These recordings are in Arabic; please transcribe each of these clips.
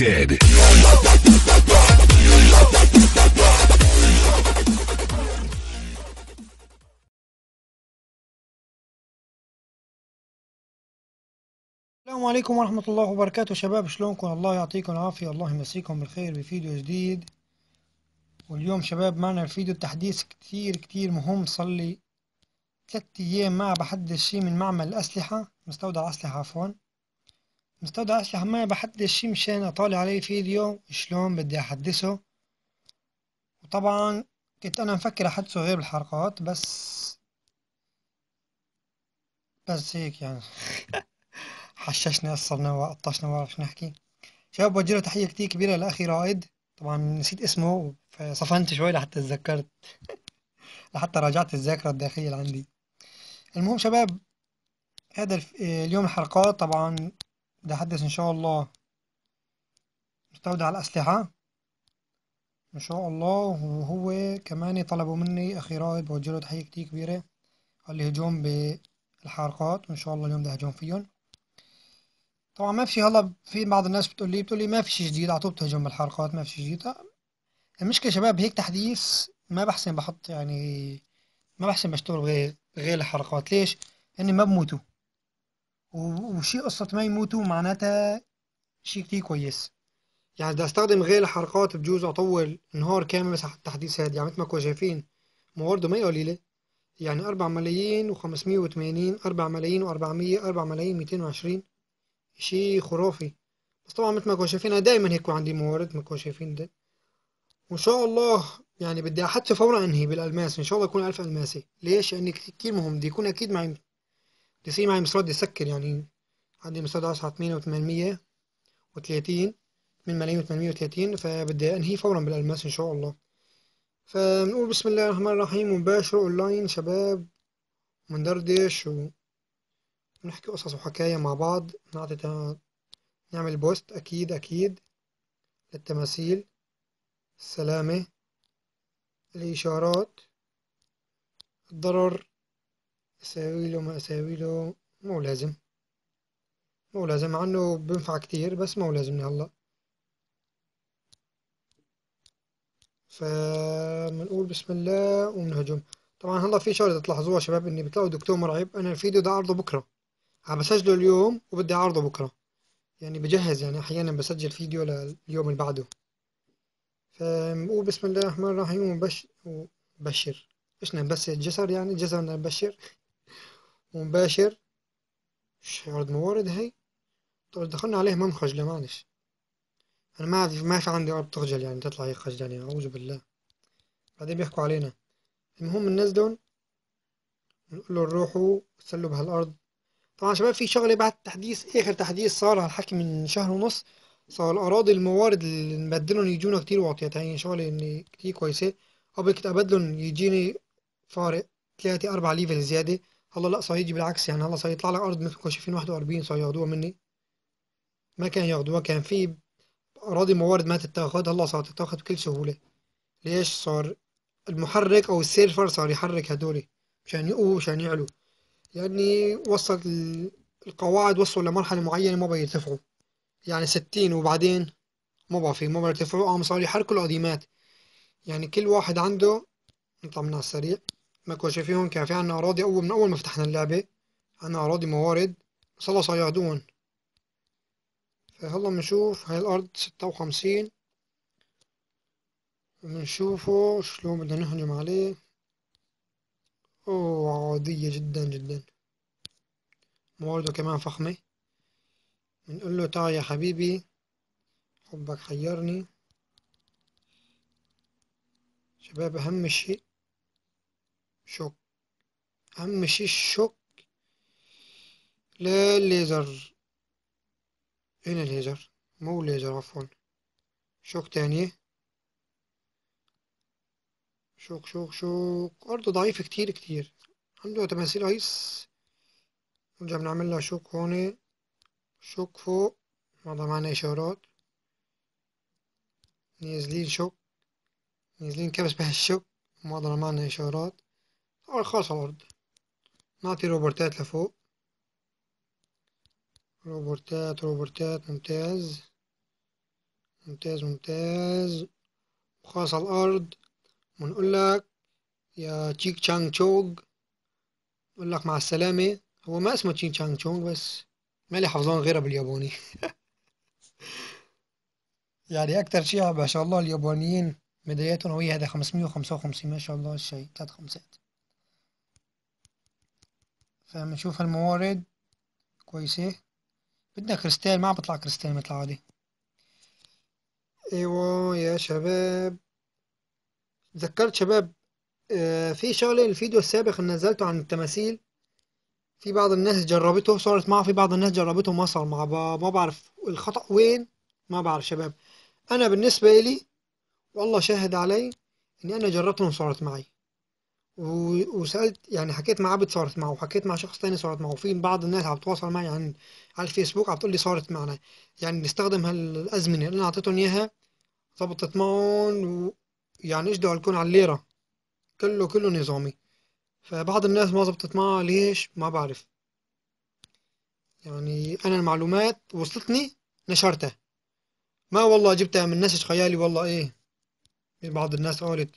dead. السلام عليكم ورحمة الله وبركاته شباب شلونكم الله يعطيكم العافية الله يمسيكم بالخير بفيديو جديد واليوم شباب معنا الفيديو التحديث كتير كتير مهم صلي لي ثلاث أيام ما بحدث شي من معمل الأسلحة مستودع أسلحة عفوا مستودع أسلحة ما بحدث شي مشان أطالع عليه فيديو شلون بدي أحدثه وطبعا كنت أنا مفكر أحدثه غير بالحلقات بس بس هيك يعني حششنا قصرنا وقطشنا وما بعرف نحكي شباب بوجه له تحية كتير كبيرة لأخي رائد طبعا نسيت اسمه فصفنت شوي لحتى تذكرت لحتى راجعت الذاكرة الداخلية اللي عندي المهم شباب هذا اليوم الحلقات طبعا احدث إن شاء الله مستودع الأسلحة إن شاء الله وهو كمان طلبوا مني أخي رائد بوجه له تحية كتير كبيرة قال هجوم بالحارقات وإن شاء الله اليوم ده هجوم فيهم طبعا ما في هلا في بعض الناس بتقول لي بتقول لي ما في شيء جديد على طول بتهجم بالحارقات ما في شيء جديد المشكله شباب هيك تحديث ما بحسن بحط يعني ما بحسن بشتغل غير غير الحارقات ليش؟ اني ما بموتوا وشي قصة ما يموتوا معناتها شي كتير كويس يعني بدي استخدم غير الحركات بجوز اطول نهار كامل بس التحديث هاد يعني مثل ما كنتوا شايفين موارده ما قليلة يعني اربع ملايين وخمسمية وتمانين اربع ملايين وأربعمية اربع ملايين ميتين وعشرين شي خرافي بس طبعا مثل ما كنتوا شايفين أنا دايما هيك عندي موارد ما كنتوا شايفين ده وإن شاء الله يعني بدي أحدثه فورا أنهي بالألماس إن شاء الله يكون ألف ألماسي ليش؟ لأن يعني كتير مهم بدي يكون أكيد معي تسقيه معي مسراد يسكر يعني عندي مسراد عشرة ثمانية وثمانمية وتلاتين من ملايين وثمانمية وتلاتين فبدي أنهي فورا بالألماس إن شاء الله فنقول بسم الله الرحمن الرحيم ونباشر أونلاين شباب وندردش ونحكي قصص وحكاية مع بعض نعطي نعمل بوست أكيد أكيد للتماثيل السلامة الإشارات الضرر اساوي له ما اساوي له مو لازم مو لازم مع انه بنفع كتير بس مو لازم هلا فبنقول بسم الله وبنهجم طبعا هلا في شغله تلاحظوها شباب اني بتلاقوا دكتور مرعب انا الفيديو ده عرضه بكره عم بسجله اليوم وبدي اعرضه بكره يعني بجهز يعني احيانا بسجل فيديو لليوم اللي بعده بنقول بسم الله الرحمن الرحيم وبش وبشر ايش نبسط جسر يعني جسر نبشر ومباشر مش عرض موارد هاي طب دخلنا عليه من خجلة معلش انا ما ما في عندي ارض تخجل يعني تطلع هي خجلان يعني اعوذ بالله بعدين بيحكوا علينا المهم الناس دول نقول له روحوا سلوا بهالارض طبعا شباب في شغله بعد تحديث اخر تحديث صار على الحكي من شهر ونص صار الاراضي الموارد اللي نبدلهم يجونا كتير وعطيات يعني شغله اني كتير كويسه قبل كنت ابدلهم يجيني فارق تلاتة أربعة ليفل زيادة الله لا صهيجي بالعكس يعني الله يطلع لك أرض مثل كشفين 41 ياخدوها مني ما كان ياخدوها كان في أراضي موارد ما تتاخد الله تتاخد بكل سهولة ليش صار المحرك أو السيرفر صار يحرك هدول مشان يقووا مشان يعلوا يعني وصلت القواعد وصلوا لمرحلة معينة ما بيرتفعوا يعني ستين وبعدين ما بقى في ما بيرتفعوا قام صار يحركوا القديمات يعني كل واحد عنده نطلع منها السريع ما كانش فيهم كان في عنا أراضي أول من أول ما فتحنا اللعبة عنا أراضي موارد صلى صيادون فهلا بنشوف هاي الأرض ستة وخمسين بنشوفه شلون بدنا نهجم عليه أوه عادية جدا جدا موارده كمان فخمة بنقول له تعال يا حبيبي حبك حيرني شباب أهم شيء شوك عم شي الشوك لا الليزر هنا الليزر مو ليزر عفوا شوك تاني شوك شوك شوك أرضه ضعيفة كتير كتير عنده تماثيل أيس نرجع بنعمل لها شوك هون شوك فوق وضع معنا إشارات نازلين شوك نازلين كبس بهالشوك الشوك وضع معنا إشارات أرخصها برضه نعطي روبرتات لفوق روبرتات روبرتات ممتاز ممتاز ممتاز وخاص الأرض ونقول لك يا تشيك تشانغ تشوغ نقول لك مع السلامة هو ما اسمه تشيك تشانغ تشوغ بس مالي حفظان غيرها بالياباني يعني أكتر شيء ما شاء الله اليابانيين ميدالياتهم هي هذا 555 ما شاء الله الشيء ثلاث خمسات فبنشوف نشوف الموارد كويسة بدنا كريستال ما عم بطلع كريستال مثل عادي ايوه يا شباب تذكرت شباب آه في شغلة الفيديو السابق اللي نزلته عن التماثيل في بعض الناس جربته صارت معه في بعض الناس جربته ما صار مع ما بعرف الخطأ وين ما بعرف شباب أنا بالنسبة إلي والله شاهد علي إني أنا جربتهم وصارت معي وسالت يعني حكيت مع عبد صارت معه وحكيت مع شخص تاني صارت معه وفي بعض الناس عم تتواصل معي عن على الفيسبوك عم تقول لي صارت معنا يعني نستخدم هالازمنه اللي انا اعطيتهم اياها ظبطت معهم ويعني اجدوا لكم على الليره كله كله نظامي فبعض الناس ما زبطت معها ليش ما بعرف يعني انا المعلومات وصلتني نشرتها ما والله جبتها من نسج خيالي والله ايه بعض الناس قالت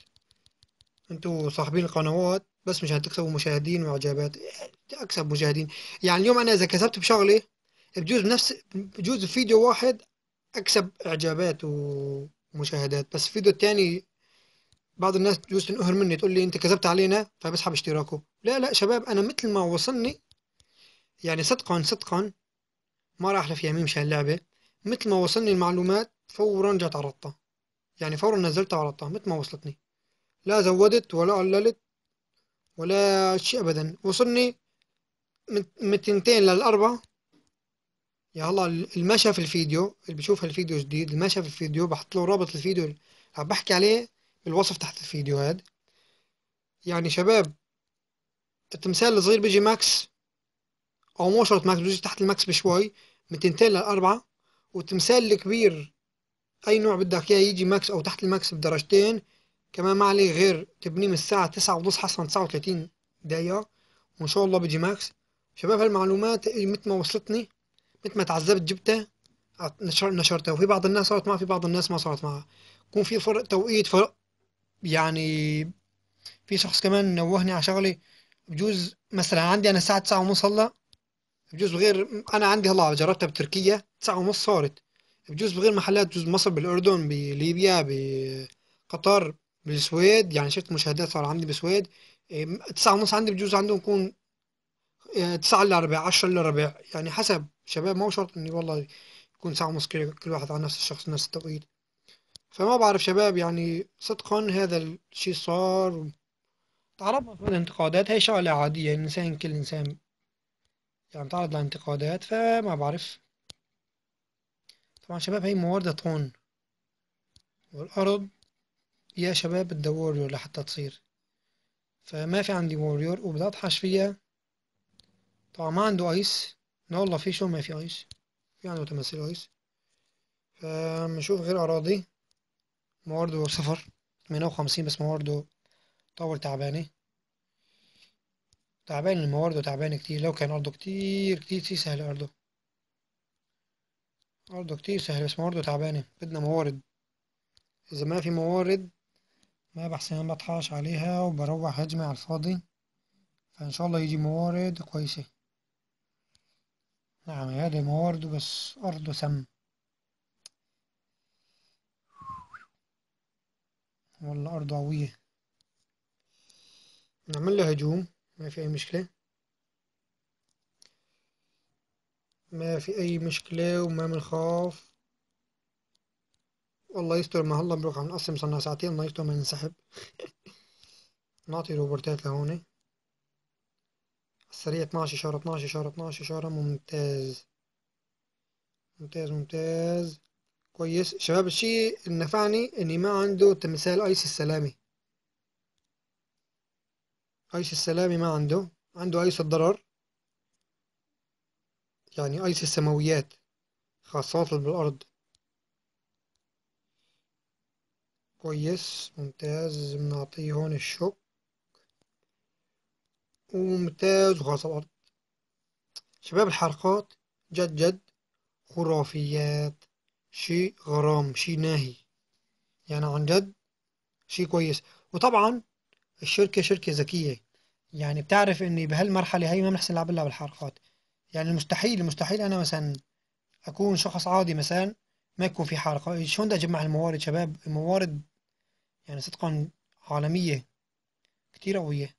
انتوا صاحبين القنوات بس مش هتكسبوا مشاهدين واعجابات اكسب مشاهدين يعني اليوم انا اذا كسبت بشغله بجوز نفس بجوز فيديو واحد اكسب اعجابات ومشاهدات بس الفيديو الثاني بعض الناس بجوز تنقهر مني تقول لي انت كذبت علينا فبسحب اشتراكه لا لا شباب انا مثل ما وصلني يعني صدقا صدقا ما راح في يمين مشان اللعبه مثل ما وصلني المعلومات فورا جت عرضتها يعني فورا نزلتها وعرضتها مثل ما وصلتني لا زودت ولا قللت ولا شيء أبدا وصلني من تنتين للأربعة يا الله ما في الفيديو اللي بيشوف هالفيديو جديد ما في الفيديو بحط له رابط الفيديو اللي عم بحكي عليه بالوصف تحت الفيديو هاد يعني شباب التمثال الصغير بيجي ماكس او مو شرط ماكس بيجي تحت الماكس بشوي من تنتين للأربعة والتمثال الكبير اي نوع بدك اياه يجي ماكس او تحت الماكس بدرجتين كمان ما عليه غير تبنيه من الساعة تسعة ونص حصلا تسعة وتلاتين دقيقة وإن شاء الله بيجي ماكس شباب هالمعلومات مت ما وصلتني مت ما تعذبت جبتها نشر نشرتها وفي بعض الناس صارت معها في بعض الناس ما صارت معها يكون في فرق توقيت فرق يعني في شخص كمان نوهني على شغلة بجوز مثلا عندي أنا الساعة تسعة ونص هلا بجوز بغير أنا عندي هلا جربتها بتركيا تسعة ونص صارت بجوز بغير محلات بجوز مصر بالأردن بليبيا بقطر بالسويد يعني شفت مشاهدات صار عندي بالسويد تسعة ونص عندي بجوز عندهم يكون آه، تسعة إلا ربع عشرة إلا ربع يعني حسب شباب ما هو شرط إني والله يكون ساعة ونص كل واحد على نفس الشخص نفس التوقيت فما بعرف شباب يعني صدقا هذا الشيء صار تعرضنا في الانتقادات هي شغلة عادية يعني الإنسان كل إنسان يعني تعرض لانتقادات فما بعرف طبعا شباب هي موردة طون والأرض يا شباب بدها ووريور لحتى تصير فما في عندي ووريور وبدي اطحش فيها طبعا ما عنده ايس لا والله في شو ما في ايس في عنده تماثيل ايس بنشوف غير اراضي موارده صفر تمانية وخمسين بس موارده طول تعبانة تعبان موارده تعبانة كتير لو كان أرضه كتير كتير كتير سهل أرضه أرضه كتير سهل بس موارده تعبانة بدنا موارد إذا ما في موارد ما بحسن أنا بطحاش عليها وبروح هجمة على الفاضي فإن شاء الله يجي موارد كويسة نعم هذه موارد بس ارض سم والله ارض قوية نعمل له هجوم ما في أي مشكلة ما في أي مشكلة وما بنخاف الله يستر ما هلا بروح عم نقسم صرنا ساعتين الله يستر ما ننسحب نعطي روبرتات لهون السريع 12 شهر 12 شهر 12 شهر ممتاز ممتاز ممتاز كويس شباب الشيء اللي نفعني إني ما عنده تمثال أيس السلامي أيس السلامي ما عنده عنده أيس الضرر يعني أيس السماويات خاصات بالأرض كويس ممتاز بنعطيه هون الشوك وممتاز وخلاص الأرض شباب الحركات جد جد خرافيات شيء غرام شيء ناهي يعني عن جد شيء كويس وطبعا الشركة شركة ذكية يعني بتعرف اني بهالمرحلة هي ما بنحسن نلعب لها بالحركات يعني المستحيل المستحيل انا مثلا اكون شخص عادي مثلا ما يكون في حركة شلون بدي اجمع الموارد شباب الموارد يعني صدقا عالمية كتير قوية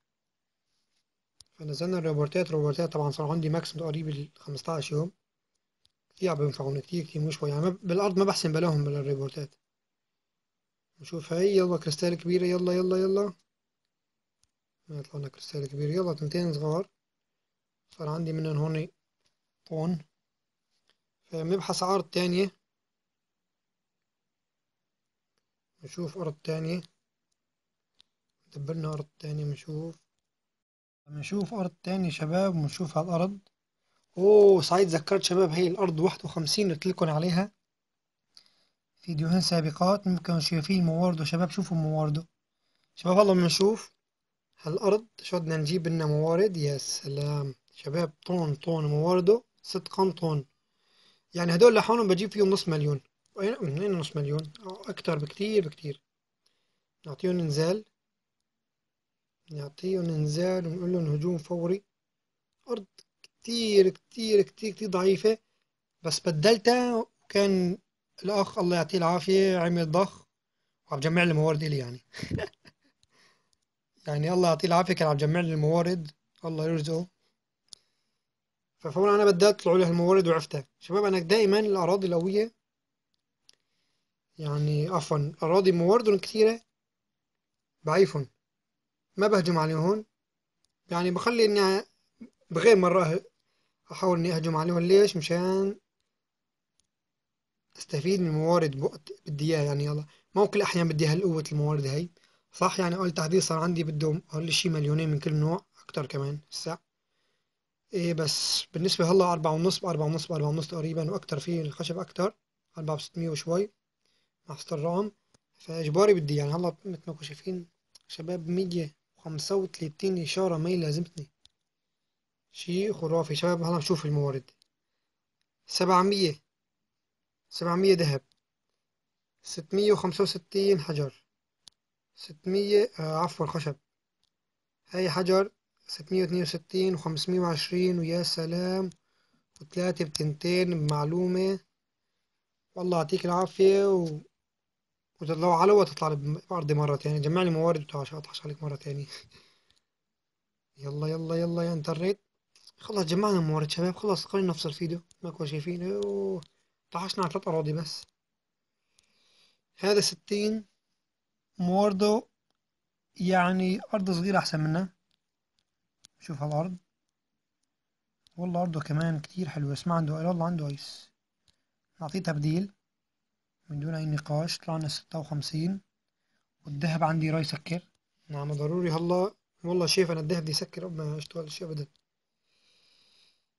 فنزلنا الروبورتات روبورتات طبعا صار عندي ماكسيم قريب ال 15 يوم كتير عم بينفعونا كتير كتير مش يعني بالأرض ما بحسن بلاهم بالريبورتات نشوف هي يلا كريستال كبيرة يلا يلا يلا يطلع لنا كريستال كبير يلا تنتين صغار صار عندي منهم هون طون فبنبحث عرض تانية نشوف أرض تانية دبرنا أرض تانية نشوف نشوف أرض تانية شباب ونشوف هالأرض الأرض أوه سعيد ذكرت شباب هي الأرض واحد وخمسين قلتلكن عليها فيديوهين سابقات ممكن شايفين موارده شباب شوفوا موارده شباب هلا بنشوف هالأرض شو بدنا نجيب لنا موارد يا سلام شباب طن طن موارده ست قنطون يعني هدول لحالهم بجيب فيهم نص مليون اثنين ونص مليون أو أكتر بكتير بكتير نعطيه انزال نعطيه انزال ونقول له هجوم فوري أرض كتير كتير كتير كتير ضعيفة بس بدلتها وكان الأخ الله يعطيه العافية عمل ضخ وعم جمع لي موارد إلي يعني يعني الله يعطيه العافية كان عم جمع لي الموارد الله يرزقه ففورا أنا بدلت طلعوا لي الموارد وعفتها شباب أنا دائما الأراضي القوية يعني عفوا أراضي مواردهم كتيرة بعيفهم ما بهجم عليهم يعني بخلي إني بغير مرة أه- أحاول إني أهجم عليهم ليش مشان أستفيد من موارد بوقت بدي اياها يعني يلا ما كل أحيان بدي هالقوة الموارد هاي صح يعني أول تحديث صار عندي بده أقل شي مليونين من كل نوع أكتر كمان الساعة إيه بس بالنسبة هلا أربعة ونص بأربعة ونص بأربعة ونص تقريبا وأكتر فيه الخشب أكتر أربعة وستمية وشوي محطة الرام فإجباري بدي يعني هلا ما متنكم شايفين شباب مية وخمسة وتلاتين إشارة ما لازمتني شي خرافي شباب هلا بشوف الموارد سبعمية سبعمية ذهب ستمية وخمسة وستين حجر ستمية آه عفوا خشب هاي حجر ستمية واتنين وستين وخمسمية وعشرين ويا سلام وتلاتة بتنتين بمعلومة والله يعطيك العافية و... وتطلعوا على وتطلع لي بأرضي مرة تاني جمع لي موارد وتعال أطحش عليك مرة تاني يلا يلا يلا يا انترنت خلاص جمعنا الموارد شباب خلاص قررنا نفصل الفيديو ماكو شايفين طحشنا على تلات أراضي بس هذا ستين مواردو يعني أرض صغيرة أحسن منها شوف هالأرض والله أرضه كمان كتير حلوة اسمع عنده والله عنده أيس نعطيه تبديل من دون أي نقاش طلعنا ستة وخمسين والذهب عندي راي يسكر نعم ضروري هلا والله شايف أنا الذهب دي يسكر ما اشتغلش أبدا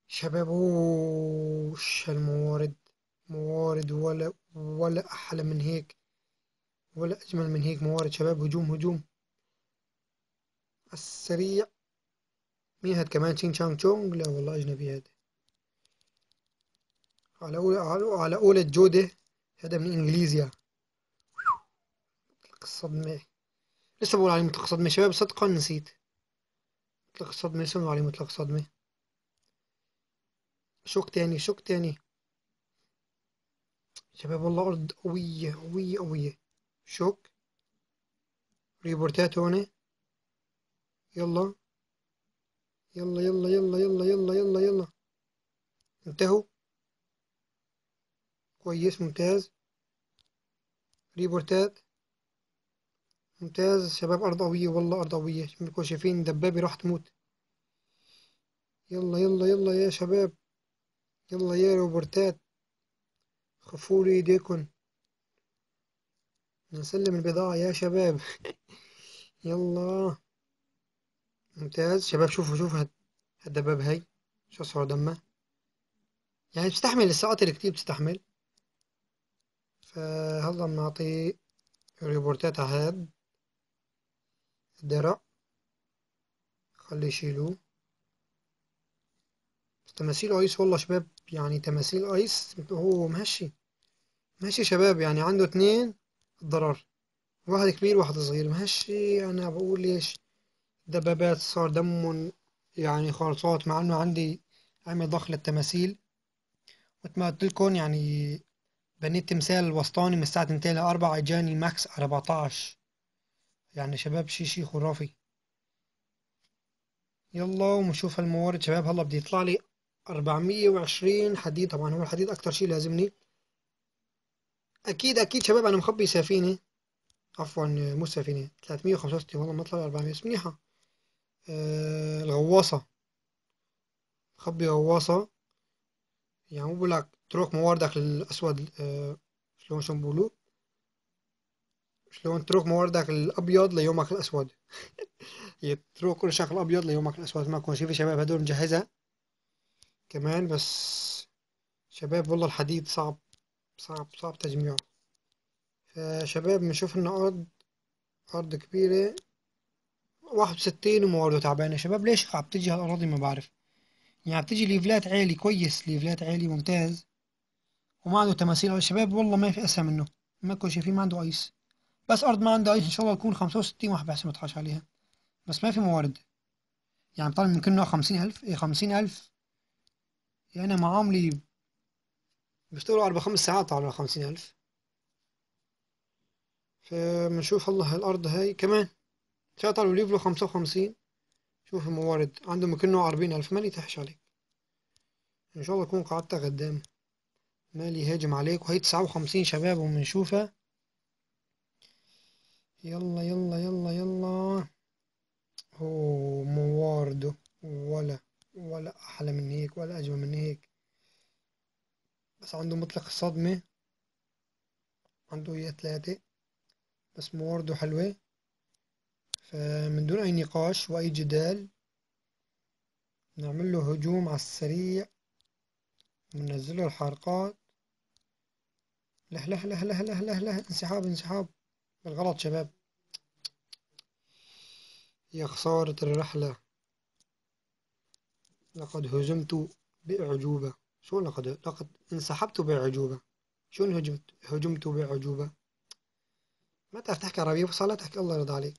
شباب وش الموارد موارد ولا ولا أحلى من هيك ولا أجمل من هيك موارد شباب هجوم هجوم السريع مين هاد كمان تشين تشانغ تشونغ لا والله أجنبي هاد على أولى على أولى الجودة هذا من انجليزيا مطلق الصدمة لسه بقول عليه مطلق صدمة شباب صدقا نسيت مطلق صدمة سمعوا عليه مطلق صدمة شوك تاني شوك تاني شباب والله أرض قوية قوية قوية شوك ريبورتات هون يلا يلا يلا يلا يلا يلا يلا يلا انتهوا كويس ممتاز ريبورتات ممتاز شباب أرضوية والله أرضوية انكم شايفين دبابة راح تموت يلا يلا يلا يا شباب يلا يا روبورتات خفوا لي ايديكن نسلم البضاعة يا شباب يلا ممتاز شباب شوفوا شوفوا هالدباب هاي شو صار دمه يعني بتستحمل الساعات اللي كتير بتستحمل فهلا بنعطيه ريبورتات عهاد درع خليه يشيلوه تماثيل ايس والله شباب يعني تماثيل ايس هو ماشي ماشي شباب يعني عنده اتنين ضرر واحد كبير واحد صغير ماشي انا بقول ليش دبابات صار دم يعني خالصات مع انه عندي عمل ضخ للتماثيل وتمثلكم يعني بنيت تمثال الوسطاني من الساعة 2 ل 4 جاني ماكس 14 يعني شباب شي شي خرافي يلا ونشوف الموارد شباب هلا بدي يطلع لي 420 حديد طبعا هو الحديد اكتر شي لازمني اكيد اكيد شباب انا مخبي سفينه عفوا مو سفينه 365 والله ما طلع 400 منيحه آه الغواصه مخبي غواصه يعني مو بقول تروح مواردك الاسود آه، شلون شو بقولوا شلون تروح مواردك الأبيض ليومك الأسود يعني كل شكل الأبيض ليومك الأسود ما كون شوفي شباب هدول مجهزة كمان بس شباب والله الحديد صعب صعب صعب تجميعه فشباب بنشوف إن أرض أرض كبيرة واحد وستين وموارده تعبانة شباب ليش عم تجي هالأراضي ما بعرف يعني عم تجي ليفلات عالي كويس ليفلات عالي ممتاز وما عنده تماثيل على الشباب والله ما في أسهل منه ماكو فيه ما عنده أيس بس أرض ما عنده أيس إن شاء الله يكون خمسة وستين واحد بيحسب متحاش عليها بس ما في موارد يعني طالب ممكن نوع خمسين ألف إيه خمسين ألف يعني معاملي لي بيشتغلوا أربع خمس ساعات على خمسين ألف فبنشوف الله الأرض هاي كمان شاطر وليفلو خمسة وخمسين شوف الموارد عنده ممكن نوع 40000 ألف ما تحش عليك إن شاء الله أكون قعدتها قدام مالي هاجم عليك وهي تسعة وخمسين شباب وبنشوفها يلا يلا يلا يلا هو مواردو ولا ولا أحلى من هيك ولا أجمل من هيك بس عنده مطلق الصدمة عنده هي ثلاثة بس مواردو حلوة فمن دون أي نقاش وأي جدال نعمل له هجوم على السريع وننزله الحرقات له له له له له له له انسحاب انسحاب بالغلط شباب يا خسارة الرحلة لقد هزمت بأعجوبة شو لقد لقد انسحبت بأعجوبة شو هجمت هجمت بأعجوبة ما تعرف تحكي عربية لا تحكي الله يرضى عليك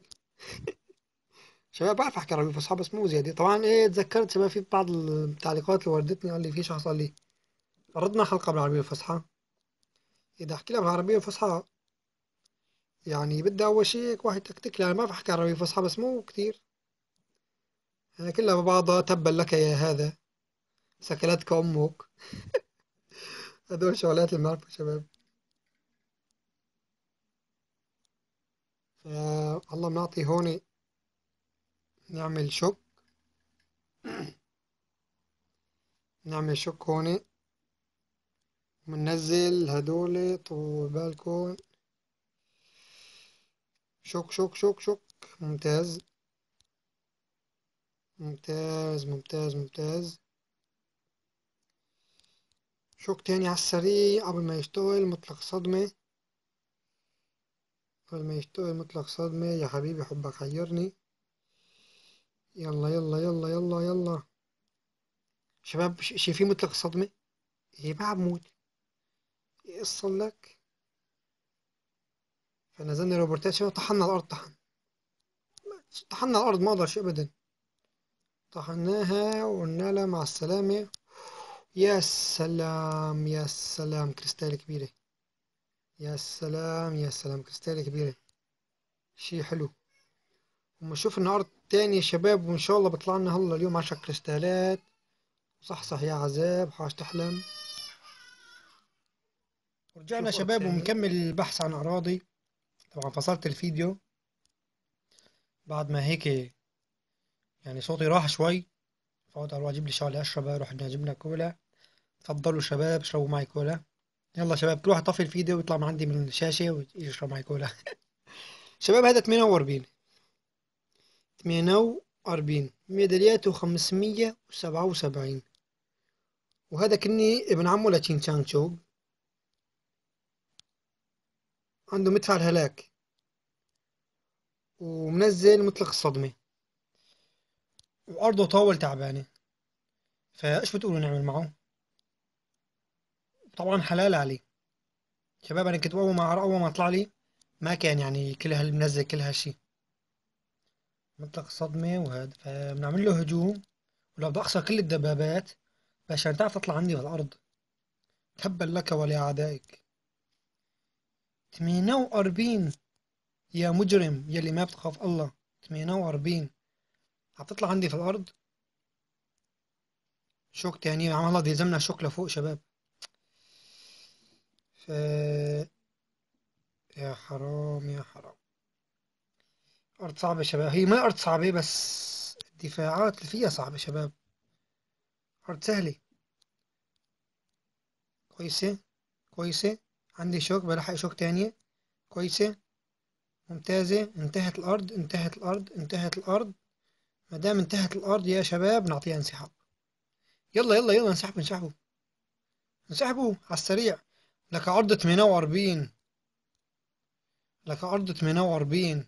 شباب بعرف احكي عربي فصحى بس مو زياده طبعا ايه تذكرت شباب في بعض التعليقات اللي وردتني قال لي في شخص قال لي ردنا حلقه بالعربيه الفصحى إذا أحكي لها بالعربية الفصحى يعني بدها أول شي واحد تكتك لها يعني ما بحكي عربية فصحى بس مو كتير أنا يعني كلها ببعضها تبا لك يا هذا سكلتك أمك هدول شغلات المعرفة شباب الله بنعطي هون نعمل شك نعمل شك هوني منزل هدول طول بالكم شوك شوك شوك شوك ممتاز ممتاز ممتاز ممتاز شوك تاني على السريع قبل ما يشتغل مطلق صدمة قبل ما يشتغل مطلق صدمة يا حبيبي حبك حيرني يلا يلا يلا يلا يلا شباب شايفين مطلق صدمة ايه بقى بموت يقصن لك فنزلنا روبرتات شباب طحنا الأرض طحن طحنا الأرض ما أقدرش أبدا طحناها وقلنا لها مع السلامة يا سلام يا سلام كريستال كبيرة يا سلام يا سلام كريستال كبيرة شي حلو ونشوف النهاردة تاني يا شباب وإن شاء الله بيطلع لنا هلا اليوم عشر كريستالات صح صح يا عذاب حاش تحلم ورجعنا شباب يعني ومكمل البحث عن أراضي طبعا فصلت الفيديو بعد ما هيك يعني صوتي راح شوي فقلت أروح أجيب لي شغلة اشرب أروح أجيب لنا كولا تفضلوا شباب اشربوا معي كولا يلا شباب تروح طفي الفيديو ويطلع من عندي من الشاشة ويجي يشرب معي كولا شباب هذا 48 48 ميدالياته 577 وهذا كني ابن عمه لتشين تشانغ تشوب عنده مدفع الهلاك ومنزل مطلق الصدمة وأرضه طاول تعبانة فإيش بتقولوا نعمل معه؟ طبعا حلال عليه شباب أنا كنت أول ما أول ما طلع لي ما كان يعني كل هالمنزل كل هالشي مطلق الصدمة وهذا فبنعمل له هجوم ولو بدي أخسر كل الدبابات عشان تعرف تطلع عندي بالأرض تهبل تبا لك ولأعدائك 48 وأربعين يا مجرم يلي ما بتخاف الله 48 وأربعين هتطلع عندي في الأرض شوك تاني عم الله بيلزمنا شوك لفوق شباب ف... يا حرام يا حرام أرض صعبة شباب هي ما أرض صعبة بس الدفاعات اللي فيها صعبة شباب أرض سهلة كويسة كويسة عندي شوك بلحق شوك تانية كويسة ممتازة انتهت الأرض انتهت الأرض انتهت الأرض مادام انتهت الأرض يا شباب نعطيها انسحاب يلا يلا يلا انسحبوا انسحبوا انسحبوا على السريع لك عرض 48 لك عرض 48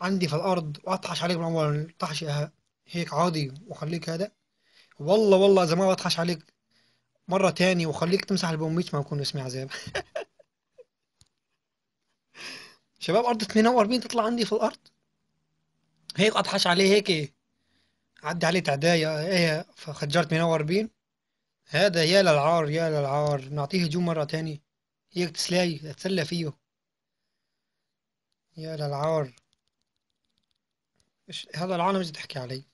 عندي في الأرض وأطحش عليك أول طحش هيك عادي وخليك هذا والله والله إذا ما بطحش عليك مرة تاني وخليك تمسح البوميت ما يكون اسمي عذاب شباب أرض 42 تطلع عندي في الأرض هيك أطحش عليه هيك عدي عليه تعداية ايه فخجرت 42 هذا يا للعار يا للعار نعطيه هجوم مرة تاني هيك تسلاي اتسلى فيه يا للعار هذا العالم ايش تحكي علي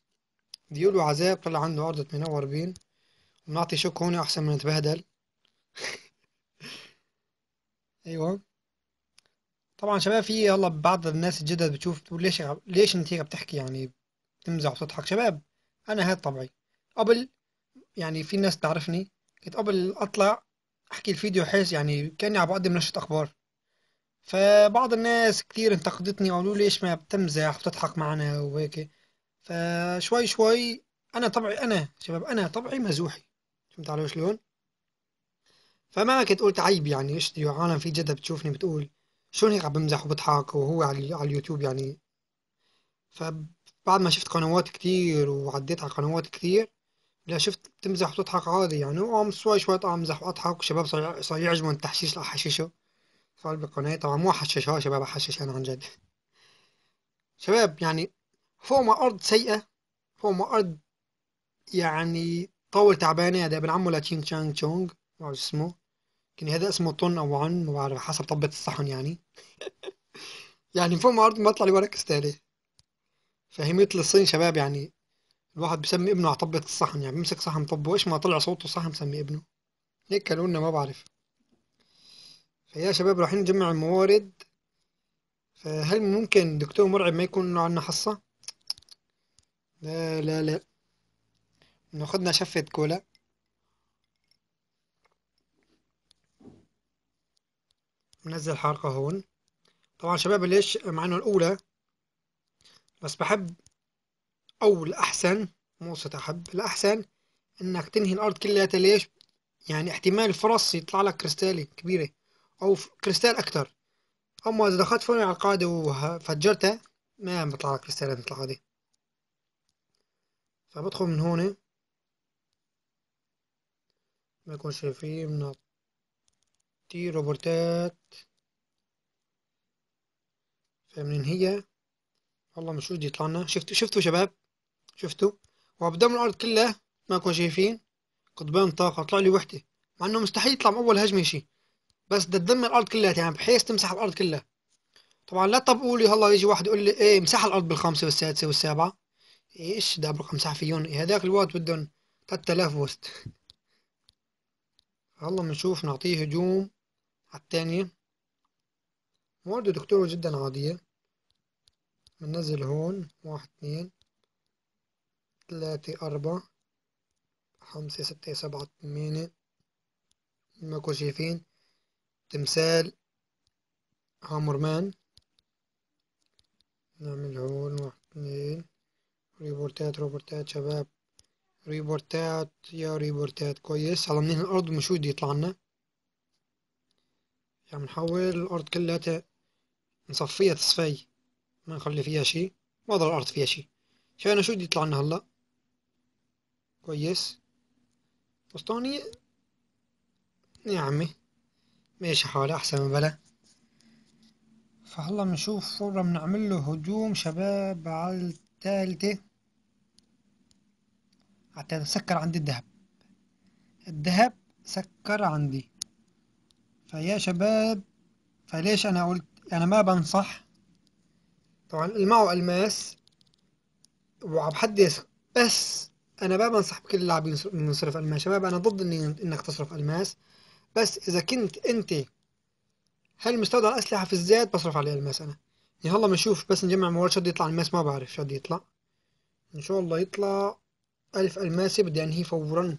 ديولو عذاب طلع عنده ارض 42 نعطي شوك هون أحسن من نتبهدل أيوه طبعا شباب في يلا بعض الناس الجدد بتشوف بتقول ليش ليش انت بتحكي يعني بتمزح وتضحك شباب أنا هاد طبعي قبل يعني في ناس تعرفني كنت قبل أطلع أحكي الفيديو حيث يعني كأني عم بقدم نشرة أخبار فبعض الناس كتير انتقدتني وقالوا ليش ما بتمزح وتضحك معنا وهيك فشوي شوي انا طبعي انا شباب انا طبعي مزوحي فهمت علي شلون؟ فما كنت قلت عيب يعني ايش عالم في جدة بتشوفني بتقول شلون هيك عم بمزح وبضحك وهو على, اليوتيوب يعني فبعد ما شفت قنوات كتير وعديت على قنوات كتير لا شفت بتمزح وتضحك عادي يعني وعم شوي شوي امزح واضحك وشباب صار يعجبهم التحشيش لأحششه صار بالقناة طبعا مو ها شباب احشش انا عن جد شباب يعني فوق ما ارض سيئة فوق ما ارض يعني قوة تعبانة هذا ابن عمه لتشينغ تشانغ تشونغ ما بعرف اسمه كان هذا اسمه طن او عن ما بعرف حسب طبة الصحن يعني يعني فوق ما ما طلع لي ولا كستالي فهي مثل الصين شباب يعني الواحد بسمي ابنه على طبة الصحن يعني بيمسك صحن طبه ايش ما طلع صوته صحن بسمي ابنه هيك قالوا لنا ما بعرف فيا شباب رايحين نجمع الموارد فهل ممكن دكتور مرعب ما يكون عندنا حصة؟ لا لا لا ناخدنا شفة كولا ننزل حركة هون طبعا شباب ليش معانا الأولى بس بحب أو الأحسن مو أحب الأحسن إنك تنهي الأرض كلها ليش يعني احتمال الفرص يطلع لك كريستالي كبيرة أو كريستال أكتر أما إذا دخلت فوري على القاعدة وفجرتها ما بطلع لك كريستال مثل العادة فبدخل من هون ما يكون شايفين من تي روبورتات فمن هي والله مش ودي يطلعنا شفتوا شفتوا شباب شفتوا وابدام الارض كلها ما يكون شايفين قضبان طاقه طلع لي وحده مع انه مستحيل يطلع من اول هجمه شيء بس بدها تدمر الارض كلها يعني بحيث تمسح الارض كلها طبعا لا طبقوا لي هلا يجي واحد يقول لي ايه مسح الارض بالخمسه والسادسه والسابعه ايش دابركم خمسه فيهم إيه، هذاك الوقت بدهم 3000 وست هلا بنشوف نعطيه هجوم على التانية موارد دكتوره جدا عادية بننزل هون واحد اتنين تلاتة أربعة خمسة ستة سبعة تمانية ماكو شايفين تمثال عمر مان نعمل هون واحد اتنين ريبورتات روبورتات شباب ريبورتات يا ريبورتات كويس على منين الارض مش بده يطلع لنا يعني نحول الارض كلها نصفيها تصفي ما نخلي فيها شيء ما ضل الارض فيها شيء شايفنا شو بده يطلع لنا هلا كويس فستاني يا عمي ماشي حالي احسن من بلا فهلا بنشوف فورا بنعمل له هجوم شباب على الثالثة حتى سكر عندي الذهب الذهب سكر عندي فيا شباب فليش أنا قلت أنا ما بنصح طبعا المعه ألماس وبحدث بس أنا ما بنصح بكل اللاعب ينصرف ألماس شباب أنا ضد إن إنك تصرف ألماس بس إذا كنت أنت هل مستودع الأسلحة في الزاد بصرف عليه ألماس أنا يلا يعني بنشوف بس نجمع موارد شد يطلع الماس ما بعرف شد يطلع ان شاء الله يطلع ألف الماسة بدي أنهيه فورا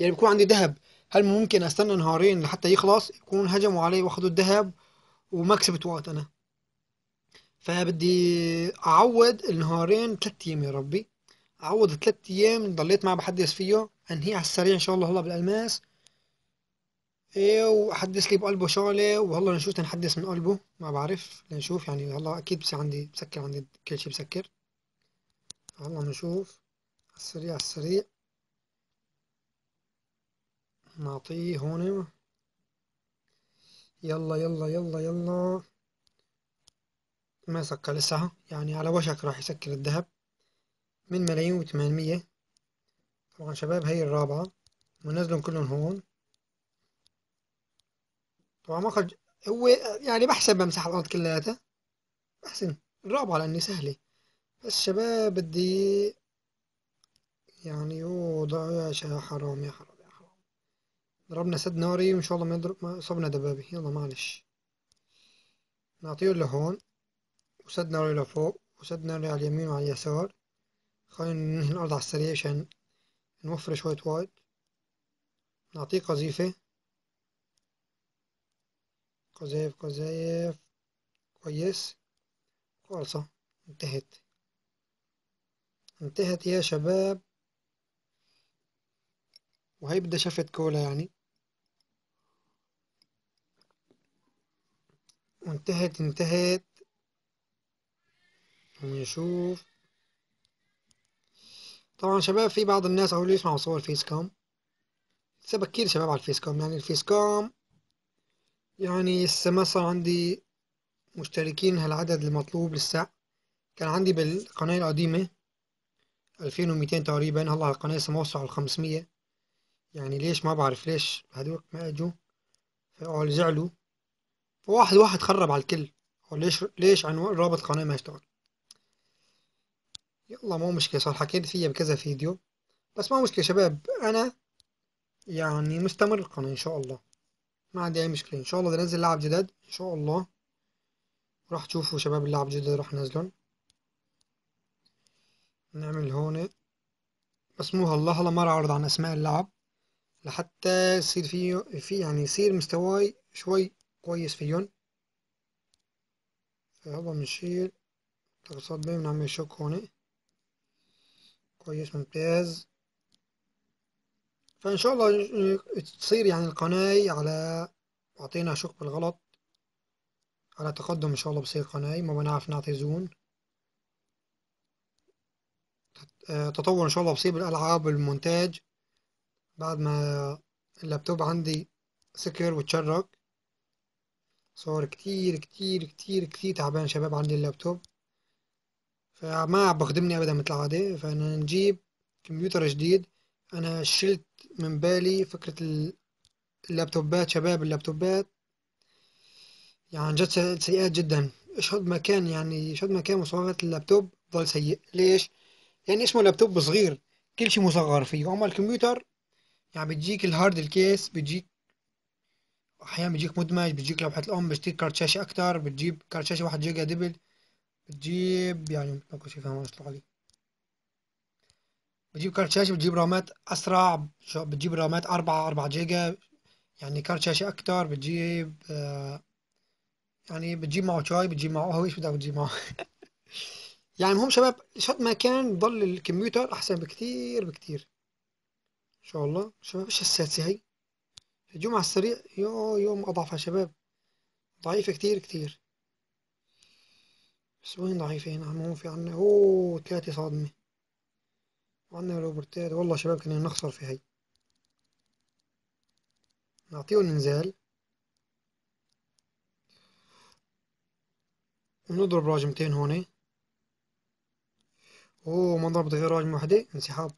يعني بكون عندي ذهب هل ممكن أستنى نهارين لحتى يخلص يكون هجموا علي وأخدوا الذهب وما كسبت وقت أنا فبدي أعوض النهارين ثلاث أيام يا ربي أعوض ثلاث أيام ضليت معه بحدث فيه أنهيه على السريع إن شاء الله هلا بالألماس ايه وحدث لي بقلبه شغله وهلا نشوف تنحدث من قلبه ما بعرف لنشوف يعني هلا اكيد بس عندي بسكر عندي كل شي بسكر هلا نشوف السريع السريع نعطيه هنا يلا يلا يلا يلا ما سكر لسه يعني على وشك راح يسكر الذهب من ملايين وثمانمية طبعا شباب هي الرابعة ونزلهم كلهم هون طبعا مخرج هو يعني بحسب بمسح الأرض كلياتها بحسن الرابعة لأني سهلة بس شباب بدي يعني وضعوا يا شيخ حرام يا حرام يا حرام ضربنا سد ناري وإن شاء الله ما يضرب ما صبنا دبابة يلا معلش نعطيه لهون وسد ناري لفوق وسد ناري على اليمين وعلى اليسار خلينا ننهي الأرض على السريع عشان نوفر شوية وايد نعطيه قذيفة قذايف قذايف كويس خلصة انتهت انتهت يا شباب وهيبدأ شفت كولا يعني وانتهت انتهت ونشوف طبعا شباب في بعض الناس اهو يسمعوا صور فيس كام لسه كتير شباب على الفيس كام يعني الفيس كام يعني لسه مثلا عندي مشتركين هالعدد المطلوب لسه كان عندي بالقناة القديمة ألفين وميتين تقريبا هلا القناة لسه موصل على الخمسمية يعني ليش ما بعرف ليش هذوك ما اجوا فقال زعلوا فواحد واحد خرب على الكل ليش ليش عنوان رابط قناة ما اشتغل يلا مو مشكلة صار حكيت فيها بكذا فيديو بس ما مشكلة شباب أنا يعني مستمر القناة إن شاء الله ما عندي أي مشكلة إن شاء الله بنزل لعب جداد إن شاء الله راح تشوفوا شباب اللعب جداد راح نزلهم نعمل هون بس مو هلا ما راح أعرض عن أسماء اللعب لحتى يصير في في يعني يصير مستواي شوي كويس فيهم فهبا بنشيل تقصد بي بنعمل شوك هون كويس ممتاز فان شاء الله تصير يعني القناة على اعطينا شوك بالغلط على تقدم ان شاء الله بصير قناة ما بنعرف نعطي زون آه، تطور ان شاء الله بصير بالالعاب والمونتاج بعد ما اللابتوب عندي سكر وتشرك صور كتير كتير كتير كتير تعبان شباب عندي اللابتوب فما بخدمني ابدا مثل العادة فانا نجيب كمبيوتر جديد انا شلت من بالي فكرة اللابتوبات شباب اللابتوبات يعني جد سيئات جدا شد ما كان يعني شد ما كان مصورات اللابتوب ضل سيء ليش؟ يعني اسمه لابتوب صغير كل شي مصغر فيه اما الكمبيوتر يعني بتجيك الهارد الكيس بتجيك احيانا بتجيك مدمج بتجيك لوحه الام بتجيك كارت شاشه اكتر بتجيب كارت شاشه واحد جيجا دبل بتجيب يعني ما كنتش فاهم اشرح عليه بتجيب كارت شاشه بتجيب رامات اسرع بتجيب رامات أربعة أربعة جيجا يعني كارت شاشه اكتر بتجيب آه، يعني بتجيب معه شاي بتجيب معه قهوه ايش بدك بتجيب معه يعني هم شباب شد ما كان ضل الكمبيوتر احسن بكتير بكتير ان شاء الله شباب الشاسات اهي هي الجمعة السريع يا يوم اضعف يا شباب ضعيفة كتير كتير بس وين ضعيفة هنا عمو في عنا اوه تلاتة صادمة وعنا روبرتات والله شباب كنا نخسر في هي نعطيه ننزال ونضرب راجمتين هون اوه ما ضربت غير راجمة واحدة انسحاب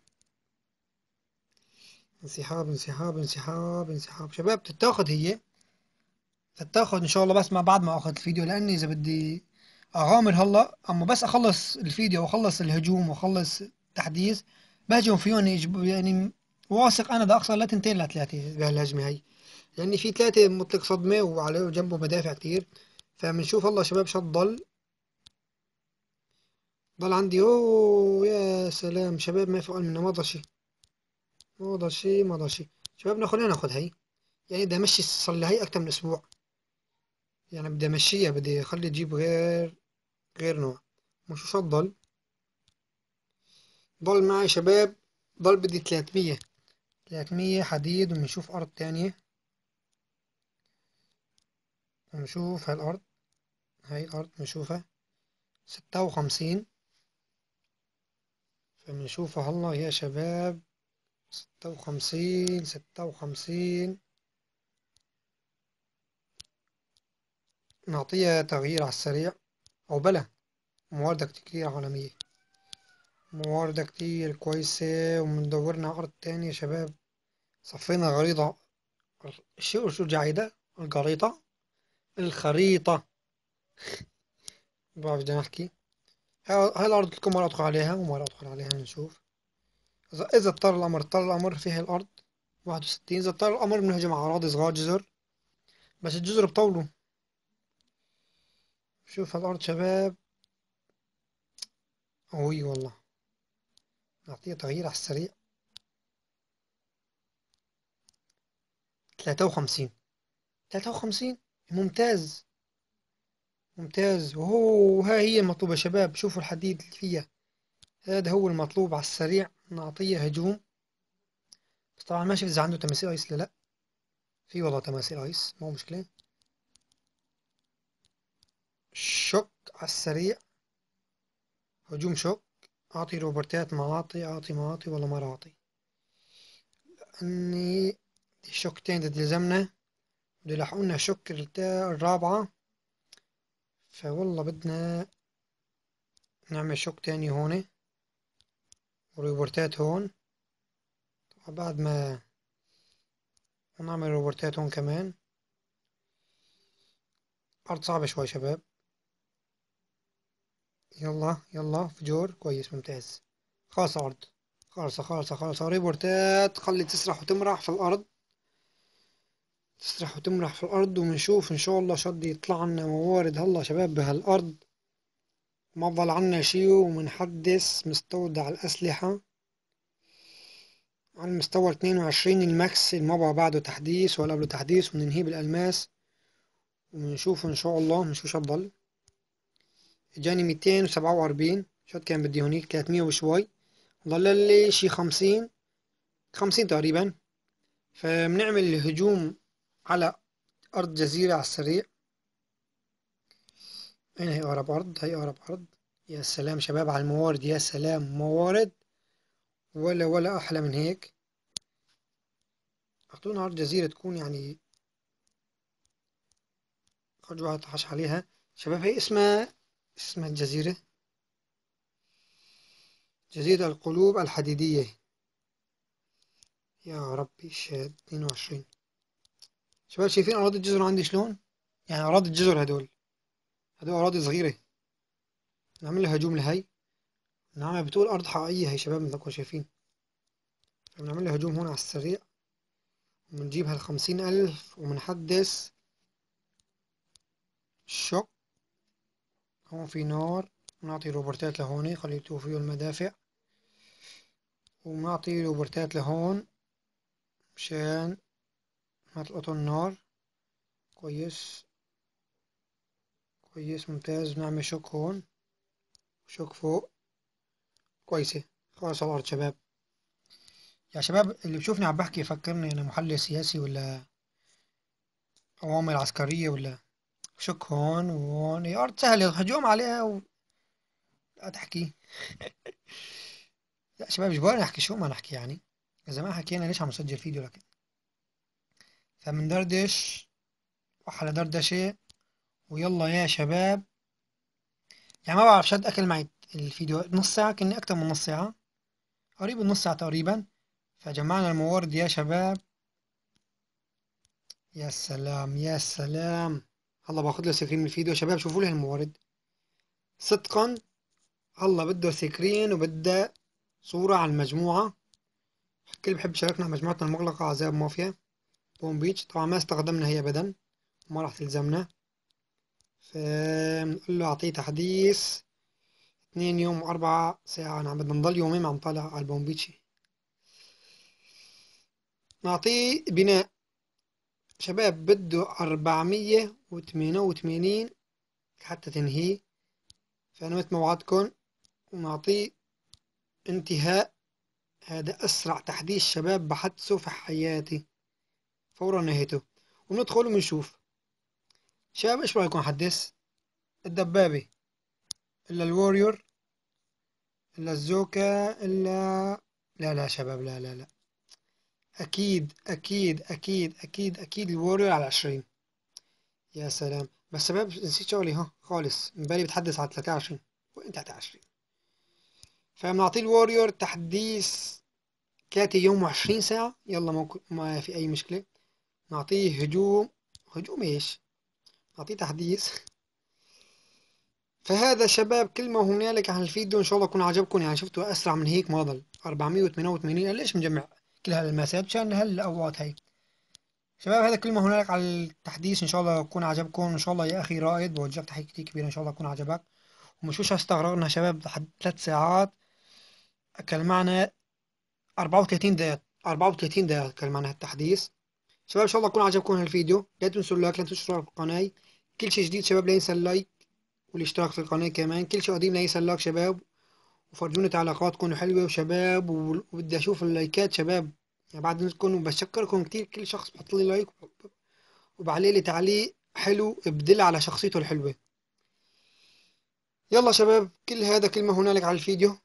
انسحاب انسحاب انسحاب انسحاب شباب تتاخد هي تتاخد ان شاء الله بس ما بعد ما اخذ الفيديو لاني اذا بدي اغامر هلا اما بس اخلص الفيديو واخلص الهجوم واخلص التحديث بهجم فيهم يعني واثق انا بدي اخسر لا تنتين لا ثلاثه بهالهجمه هي لاني في ثلاثه مطلق صدمه وعليه جنبه مدافع كتير فبنشوف هلا شباب شو ضل ضل عندي اوه يا سلام شباب ما في منه ما شي مضاشي شي شباب خلينا ناخذ هي يعني بدي امشي صار هي اكتر من اسبوع يعني بدي امشيها بدي اخلي تجيب غير غير نوع مش شو ضل ضل معي شباب ضل بدي تلاتمية تلاتمية حديد ونشوف ارض تانية ونشوف هالارض هاي الارض بنشوفها ستة وخمسين فبنشوفها هلا يا شباب ستة وخمسين ستة وخمسين نعطيها تغيير على السريع بلا مواردة كتير عالمية مواردة كتير كويسة ومندورنا عرض تاني يا شباب صفينا غريضة شو شو جايدة الخريطة الخريطة بعرف بدي نحكي هاي الأرض لكم مرة أدخل عليها ومرة أدخل عليها نشوف إذا اضطر الأمر اضطر الأمر فيها الأرض واحد وستين إذا اضطر الأمر بنهجم على أراضي صغار جزر بس الجزر بطوله شوف هالأرض شباب قوي والله نعطيه تغيير على السريع ثلاثة وخمسين ثلاثة وخمسين ممتاز ممتاز وهو ها هي المطلوبة شباب شوفوا الحديد اللي فيها هذا هو المطلوب على السريع نعطيه هجوم بس طبعا ما شفت إذا عنده تماثيل أيس لا لأ في والله تماثيل أيس مو مشكلة شوك على السريع هجوم شوك أعطي روبرتات ما أعطي أعطي ما أعطي والله ما أعطي لأني شوكتين ضد الزمنة بده يلحقونا شوك الرابعة فوالله بدنا نعمل شوك تاني هوني وريبورتات هون بعد ما نعمل روبورتات هون كمان أرض صعبة شوي شباب يلا يلا فجور كويس ممتاز خالصة أرض خالصة خالصة خالصة ريبورتات خلي تسرح وتمرح في الأرض تسرح وتمرح في الأرض وبنشوف إن شاء الله شد يطلع لنا موارد هلا شباب بهالأرض ما ضل عنا شي ومنحدث مستودع الأسلحة على المستوى 22 الماكس بقى بعده تحديث ولا قبله تحديث وننهيه بالألماس ونشوف إن شاء الله نشوف شو ضل جاني 247 شو كان بدي هونيك 300 وشوي ضل لي شي 50 50 تقريبا فبنعمل هجوم على أرض جزيرة على السريع أين أرض؟ هي أقرب أرض يا سلام شباب على الموارد يا سلام موارد ولا ولا أحلى من هيك أعطونا أرض جزيرة تكون يعني أرجو هتحش عليها شباب هي اسمها اسمها الجزيرة جزيرة القلوب الحديدية يا ربي شاد 22 شباب شايفين أراضي الجزر عندي شلون؟ يعني أراضي الجزر هدول هتبقى أراضي صغيرة نعمل لها هجوم لهي نعمل بتقول أرض حقيقية هي شباب انتوا شايفين نعمل لها هجوم هون على السريع ونجيب هالخمسين ألف وبنحدث الشق هون في نار ونعطي روبرتات لهون خلي يبتقوا فيه المدافع ونعطي روبرتات لهون مشان تلقطو النار كويس كويس ممتاز نعمل شوك هون وشوك فوق كويسة خلاص صورت شباب يا شباب اللي بشوفني عم بحكي يفكرني أنا محلل سياسي ولا عوامل عسكرية ولا شوك هون وهون يا أرض سهلة هجوم عليها و... لا تحكي يا شباب اجباري احكي شو ما نحكي يعني اذا ما حكينا ليش عم نسجل فيديو لكن دردش وحلى دردشة ويلا يا شباب يعني ما بعرف شد اكل معي الفيديو نص ساعة كان اكتر من نص ساعة قريب نص ساعة تقريبا فجمعنا الموارد يا شباب يا سلام يا سلام هلا باخد له سكرين من الفيديو شباب شوفوا لي الموارد صدقا هلا بده سكرين وبده صورة عن المجموعة الكل بحب يشاركنا مجموعتنا المغلقة عذاب مافيا بوم بيتش طبعا ما استخدمنا هي أبدا ما راح تلزمنا فنقول له أعطيه تحديث اتنين يوم واربعة ساعة أنا بدنا نضل يومين عم طالع على البومبيتشي نعطيه بناء شباب بده أربعمية وثمانية وثمانين حتى تنهيه فأنا مثل ما ونعطيه انتهاء هذا أسرع تحديث شباب بحدثه في حياتي فورا نهيته وندخل ونشوف شباب ايش رايكم حدس الدبابة الا الوريور الا الزوكا الا لا لا شباب لا لا لا اكيد اكيد اكيد اكيد اكيد الوريور على عشرين يا سلام بس شباب نسيت شغلي ها خالص من بالي بتحدث على 23 وانت 20 فبنعطي الوريور تحديث 3 يوم و20 ساعة يلا ما في أي مشكلة نعطيه هجوم هجوم ايش أعطيه تحديث فهذا شباب كل ما هنالك عن الفيديو إن شاء الله يكون عجبكم يعني شفتوا أسرع من هيك ما ضل 488 ليش مجمع كل هالمسات مشان هالأوقات هي شباب هذا كل ما هنالك على التحديث إن شاء الله يكون عجبكم إن شاء الله يا أخي رائد بوجهك تحية كتير كبيرة إن شاء الله يكون عجبك ومشوش استغرقنا شباب لحد ثلاث ساعات أكل معنا 34 دقيقة 34 دقيقة أكل معنا التحديث شباب ان شاء الله يكون عجبكم الفيديو لا تنسوا اللايك لا تنسوا الاشتراك في القناه كل شيء جديد شباب لا ينسى اللايك والاشتراك في القناه كمان كل شيء قديم لا ينسى اللايك شباب وفرجوني تعليقاتكم حلوة وشباب وبدي اشوف اللايكات شباب يعني بعد نزلكم وبشكركم كتير كل شخص بحط لي لايك وبعلي لي تعليق حلو بدل على شخصيته الحلوة يلا شباب كل هذا كلمة هنالك على الفيديو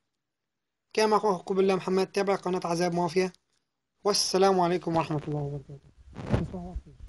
كما أخوكم بالله محمد تابع قناة عذاب مافيا والسلام عليكم ورحمة الله وبركاته 就是好吃。